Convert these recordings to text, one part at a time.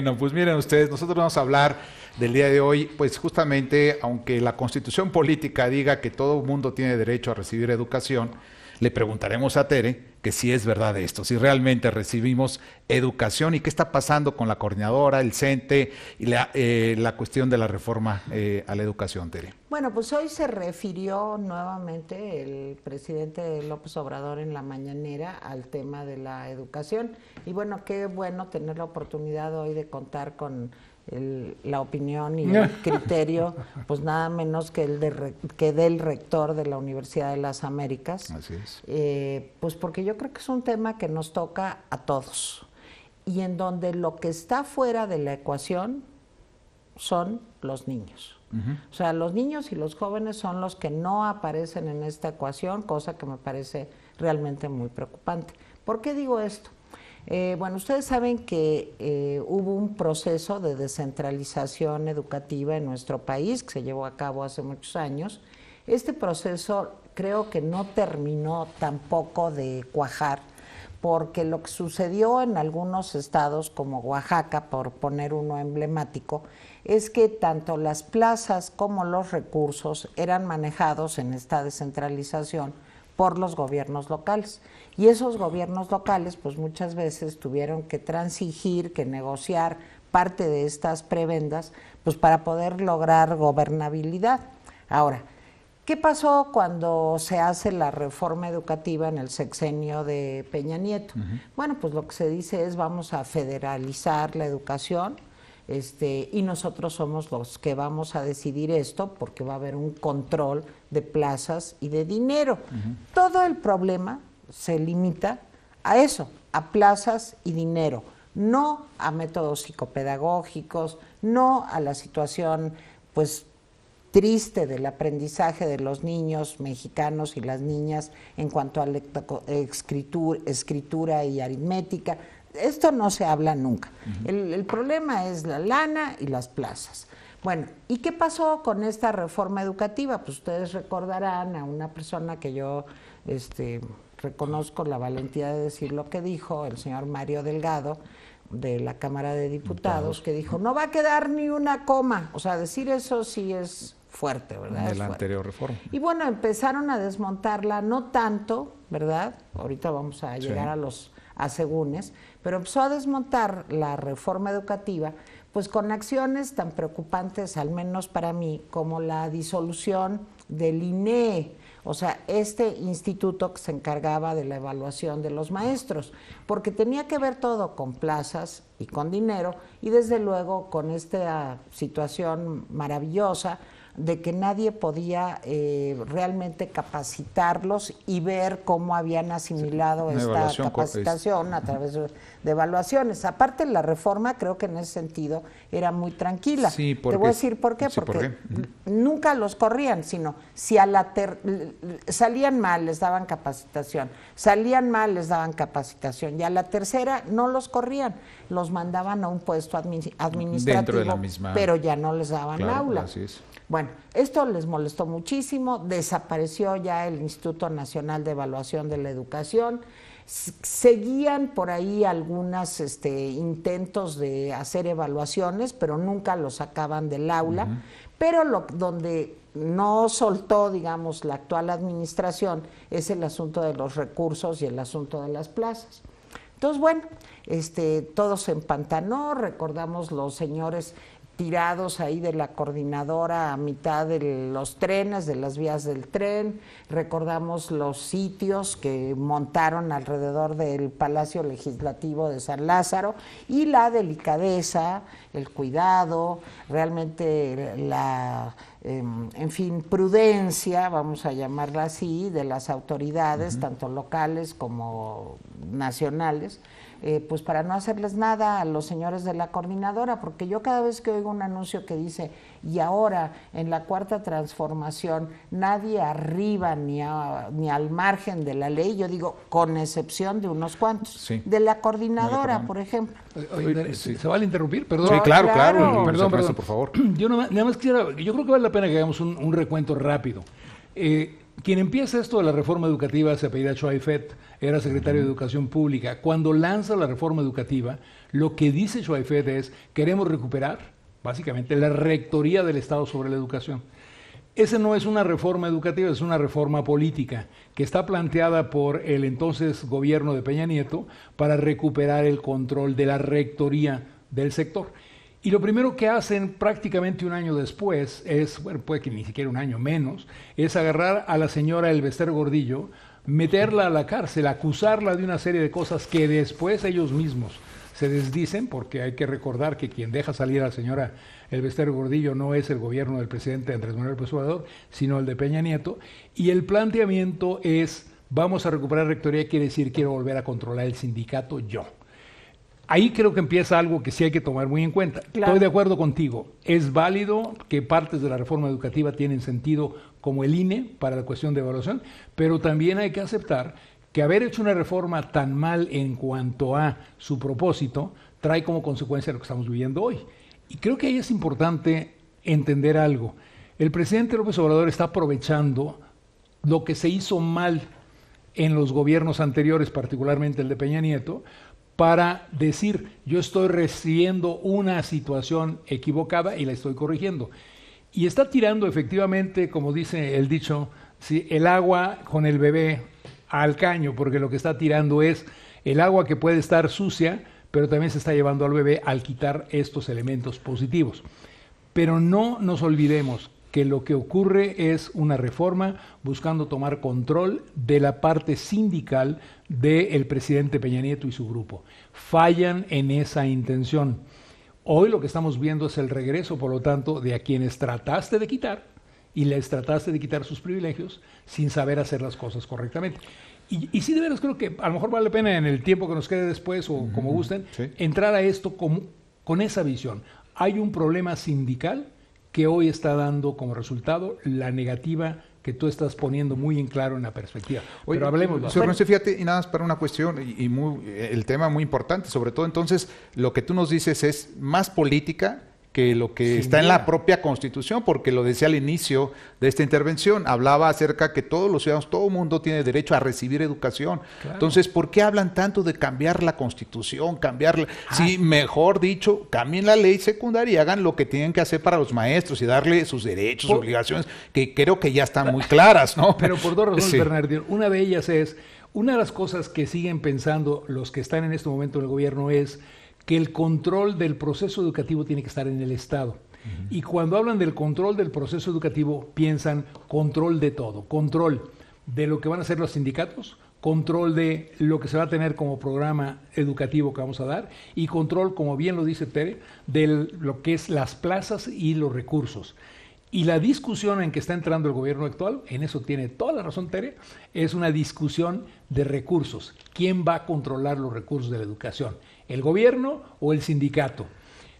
Bueno, pues miren ustedes, nosotros vamos a hablar del día de hoy, pues justamente, aunque la constitución política diga que todo mundo tiene derecho a recibir educación, le preguntaremos a Tere que si es verdad esto, si realmente recibimos educación y qué está pasando con la coordinadora, el CENTE y la, eh, la cuestión de la reforma eh, a la educación, Tere. Bueno, pues hoy se refirió nuevamente el presidente López Obrador en la mañanera al tema de la educación y bueno, qué bueno tener la oportunidad hoy de contar con la opinión y el criterio, pues nada menos que el de, que del rector de la Universidad de las Américas. Así es. Eh, pues porque yo creo que es un tema que nos toca a todos y en donde lo que está fuera de la ecuación son los niños. O sea, los niños y los jóvenes son los que no aparecen en esta ecuación, cosa que me parece realmente muy preocupante. ¿Por qué digo esto? Eh, bueno, ustedes saben que eh, hubo un proceso de descentralización educativa en nuestro país que se llevó a cabo hace muchos años. Este proceso creo que no terminó tampoco de cuajar, porque lo que sucedió en algunos estados como Oaxaca, por poner uno emblemático, es que tanto las plazas como los recursos eran manejados en esta descentralización por los gobiernos locales. Y esos gobiernos locales, pues muchas veces tuvieron que transigir, que negociar parte de estas prebendas, pues para poder lograr gobernabilidad. Ahora, ¿qué pasó cuando se hace la reforma educativa en el sexenio de Peña Nieto? Bueno, pues lo que se dice es vamos a federalizar la educación, este, y nosotros somos los que vamos a decidir esto porque va a haber un control de plazas y de dinero. Todo el problema se limita a eso, a plazas y dinero, no a métodos psicopedagógicos, no a la situación pues triste del aprendizaje de los niños mexicanos y las niñas en cuanto a escritura y aritmética esto no se habla nunca. el, problema es la lana y las plazas. Bueno, ¿y qué pasó con esta reforma educativa? Pues ustedes recordarán a una persona que yo este, reconozco la valentía de decir lo que dijo, el señor Mario Delgado, de la Cámara de Diputados, que dijo, no va a quedar ni una coma. O sea, decir eso sí es fuerte, ¿verdad? De la anterior reforma. Y bueno, empezaron a desmontarla, no tanto, ¿verdad? Ahorita vamos a llegar a los a pero empezó a desmontar la reforma educativa, pues con acciones tan preocupantes, al menos para mí, como la disolución del INE, o sea, este instituto que se encargaba de la evaluación de los maestros, porque tenía que ver todo con plazas y con dinero y desde luego con esta situación maravillosa de que nadie podía eh, realmente capacitarlos y ver cómo habían asimilado esta capacitación a través de, evaluaciones. Aparte, la reforma creo que en ese sentido era muy tranquila. Sí, porque, Te voy a decir por qué, porque nunca los corrían, sino si a la ter salían mal les daban capacitación, salían mal les daban capacitación y a la tercera no los corrían, los mandaban a un puesto administrativo, pero ya no les daban aula. Bueno, esto les molestó muchísimo, desapareció ya el Instituto Nacional de Evaluación de la Educación, seguían por ahí algunos este, intentos de hacer evaluaciones, pero nunca los sacaban del aula, pero donde no soltó, digamos, la actual administración es el asunto de los recursos y el asunto de las plazas. Entonces, bueno, este, todo se empantanó, recordamos los señores tirados ahí de la coordinadora a mitad de los trenes, de las vías del tren. Recordamos los sitios que montaron alrededor del Palacio Legislativo de San Lázaro y la delicadeza, el cuidado, realmente la, em, en fin, prudencia, vamos a llamarla así, de las autoridades, tanto locales como nacionales eh, pues para no hacerles nada a los señores de la coordinadora, porque yo cada vez que oigo un anuncio que dice, y ahora en la cuarta transformación, nadie arriba ni, ni al margen de la ley, yo digo, con excepción de unos cuantos, de la coordinadora, por ejemplo. ¿Se vale interrumpir? Perdón. Sí, claro, claro. Perdón, por favor. Yo nada más quisiera, yo creo que vale la pena que hagamos un, recuento rápido. Eh, quien empieza esto de la reforma educativa se apellida Schweifet, era secretario de Educación Pública. Cuando lanza la reforma educativa, lo que dice Schweifet es, queremos recuperar, básicamente, la rectoría del Estado sobre la educación. Esa no es una reforma educativa, es una reforma política que está planteada por el entonces gobierno de Peña Nieto para recuperar el control de la rectoría del sector. Y lo primero que hacen prácticamente un año después es, bueno, puede que ni siquiera un año menos, es agarrar a la señora Elvester Gordillo, meterla a la cárcel, acusarla de una serie de cosas que después ellos mismos se desdicen, porque hay que recordar que quien deja salir a la señora Elvester Gordillo no es el gobierno del presidente Andrés Manuel López sino el de Peña Nieto, y el planteamiento es, vamos a recuperar rectoría, quiere decir, quiero volver a controlar el sindicato yo. Ahí creo que empieza algo que sí hay que tomar muy en cuenta. Estoy de acuerdo contigo. Es válido que partes de la reforma educativa tienen sentido como el INE para la cuestión de evaluación, pero también hay que aceptar que haber hecho una reforma tan mal en cuanto a su propósito trae como consecuencia lo que estamos viviendo hoy. Y creo que ahí es importante entender algo. El presidente López Obrador está aprovechando lo que se hizo mal en los gobiernos anteriores, particularmente el de Peña Nieto, para decir, yo estoy recibiendo una situación equivocada y la estoy corrigiendo. Y está tirando efectivamente, como dice el dicho, el agua con el bebé al caño, porque lo que está tirando es el agua que puede estar sucia, pero también se está llevando al bebé al quitar estos elementos positivos. Pero no nos olvidemos que lo que ocurre es una reforma buscando tomar control de la parte sindical del presidente Peña Nieto y su grupo. Fallan en esa intención. Hoy lo que estamos viendo es el regreso, por lo tanto, de a quienes trataste de quitar y les trataste de quitar sus privilegios sin saber hacer las cosas correctamente. Y, sí, de veras creo que a lo mejor vale la pena en el tiempo que nos quede después o como gusten, entrar a esto con, con esa visión. Hay un problema sindical que hoy está dando como resultado la negativa que tú estás poniendo muy en claro en la perspectiva. Pero hablemos. Señor bueno. fíjate, y nada más para una cuestión, y, eh, el tema muy importante, sobre todo entonces, lo que tú nos dices es más política, que lo que está en la propia Constitución, porque lo decía al inicio de esta intervención, hablaba acerca que todos los ciudadanos, todo el mundo tiene derecho a recibir educación. Entonces, ¿por qué hablan tanto de cambiar la Constitución, cambiarla? Ah. Si, mejor dicho, cambien la ley secundaria y hagan lo que tienen que hacer para los maestros y darle sus derechos, obligaciones, que creo que ya están muy claras, ¿no? Pero por dos razones, Bernardo. Una de ellas es, una de las cosas que siguen pensando los que están en este momento en el gobierno es que el control del proceso educativo tiene que estar en el Estado. Y cuando hablan del control del proceso educativo, piensan control de todo, control de lo que van a hacer los sindicatos, control de lo que se va a tener como programa educativo que vamos a dar y control, como bien lo dice Tere, de lo que es las plazas y los recursos. Y la discusión en que está entrando el gobierno actual, en eso tiene toda la razón Tere, es una discusión de recursos. ¿Quién va a controlar los recursos de la educación? ¿El gobierno o el sindicato?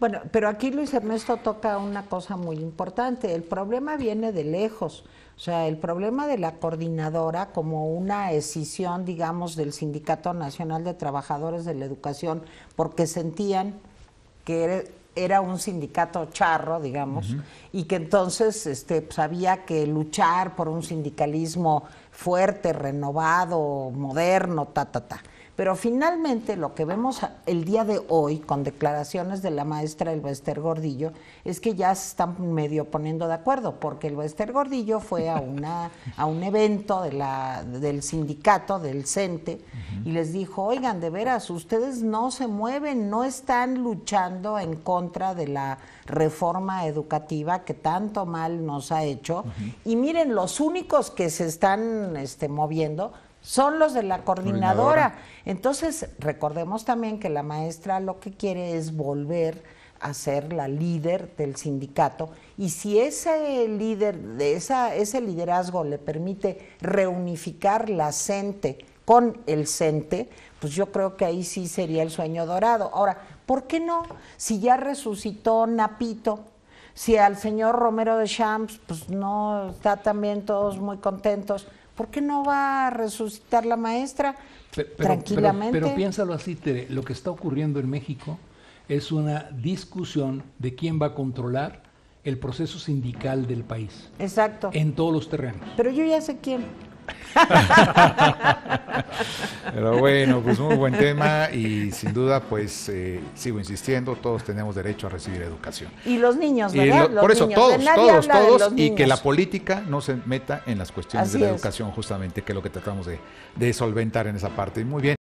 Bueno, pero aquí Luis Ernesto toca una cosa muy importante. El problema viene de lejos. O sea, el problema de la coordinadora como una escisión, digamos, del Sindicato Nacional de Trabajadores de la Educación, porque sentían que era un sindicato charro, digamos, y que entonces este, pues, había que luchar por un sindicalismo fuerte, renovado, moderno, ta, ta, ta. Pero finalmente lo que vemos el día de hoy con declaraciones de la maestra Esther Gordillo es que ya se están medio poniendo de acuerdo, porque Esther Gordillo fue a, una, a un evento del sindicato, del CENTE, y les dijo, oigan, de veras, ustedes no se mueven, no están luchando en contra de la reforma educativa que tanto mal nos ha hecho. Y miren, los únicos que se están este, moviendo son los de la coordinadora. Entonces, recordemos también que la maestra lo que quiere es volver a ser la líder del sindicato y si ese líder de ese liderazgo le permite reunificar la CENTE con el CENTE, pues yo creo que ahí sí sería el sueño dorado. Ahora, ¿por qué no? Si ya resucitó Napito, si al señor Romero de Champs, pues no está también todos muy contentos ¿por qué no va a resucitar la maestra? Tranquilamente. Pero, piénsalo así, Tere, lo que está ocurriendo en México es una discusión de quién va a controlar el proceso sindical del país. Exacto. En todos los terrenos. Pero yo ya sé quién. Pero bueno, pues muy buen tema y sin duda, pues eh, sigo insistiendo, todos tenemos derecho a recibir educación. Y los niños, ¿verdad? por eso, todos, todos, todos, y que la política no se meta en las cuestiones de la educación, justamente, que es lo que tratamos de, de solventar en esa parte. Muy bien.